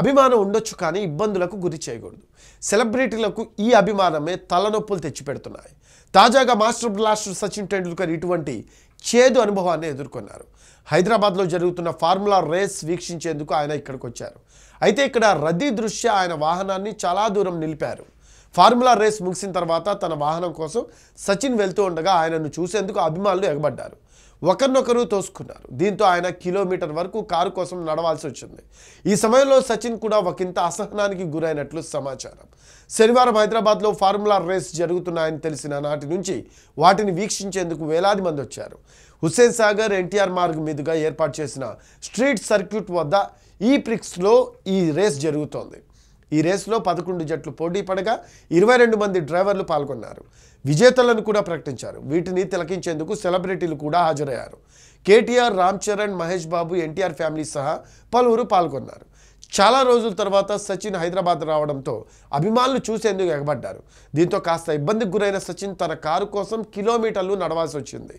అభిమానం ఉండొచ్చు కానీ ఇబ్బందులకు గురి చేయకూడదు సెలబ్రిటీలకు ఈ అభిమానమే తలనొప్పులు తెచ్చిపెడుతున్నాయి తాజాగా మాస్టర్ బ్లాస్టర్ సచిన్ టెండూల్కర్ ఇటువంటి చేదు అనుభవాన్ని ఎదుర్కొన్నారు హైదరాబాద్లో జరుగుతున్న ఫార్ములా రేస్ వీక్షించేందుకు ఆయన ఇక్కడికి వచ్చారు అయితే ఇక్కడ రద్దీ దృష్ట్యా ఆయన వాహనాన్ని చాలా దూరం నిలిపారు ఫార్ములా రేస్ ముగిసిన తర్వాత తన వాహనం కోసం సచిన్ వెళ్తూ ఉండగా ఆయనను చూసేందుకు అభిమానులు ఎగబడ్డారు ఒకరినొకరు తోసుకున్నారు దీంతో ఆయన కిలోమీటర్ వరకు కారు కోసం నడవాల్సి వచ్చింది ఈ సమయంలో సచిన్ కూడా ఒకంత అసహనానికి గురైనట్లు సమాచారం శనివారం హైదరాబాద్లో ఫార్ములా రేస్ జరుగుతున్నాయని తెలిసిన నాటి నుంచి వాటిని వీక్షించేందుకు వేలాది మంది వచ్చారు హుస్సేన్ సాగర్ ఎన్టీఆర్ మార్గ్ మీదుగా ఏర్పాటు చేసిన స్ట్రీట్ సర్క్యూట్ వద్ద ఈ ప్రిక్స్లో ఈ రేస్ జరుగుతోంది ఈ రేసులో పదకొండు జట్లు పోటీ పడగా ఇరవై రెండు మంది డ్రైవర్లు పాల్గొన్నారు విజేతలను కూడా ప్రకటించారు వీటిని తిలకించేందుకు సెలబ్రిటీలు కూడా హాజరయ్యారు కేటీఆర్ రామ్ చరణ్ మహేష్ బాబు ఎన్టీఆర్ ఫ్యామిలీ సహా పలువురు పాల్గొన్నారు చాలా రోజుల తర్వాత సచిన్ హైదరాబాద్ రావడంతో అభిమానులు చూసేందుకు ఎగబడ్డారు దీంతో కాస్త ఇబ్బందికి గురైన సచిన్ తన కారు కోసం కిలోమీటర్లు నడవాల్సి వచ్చింది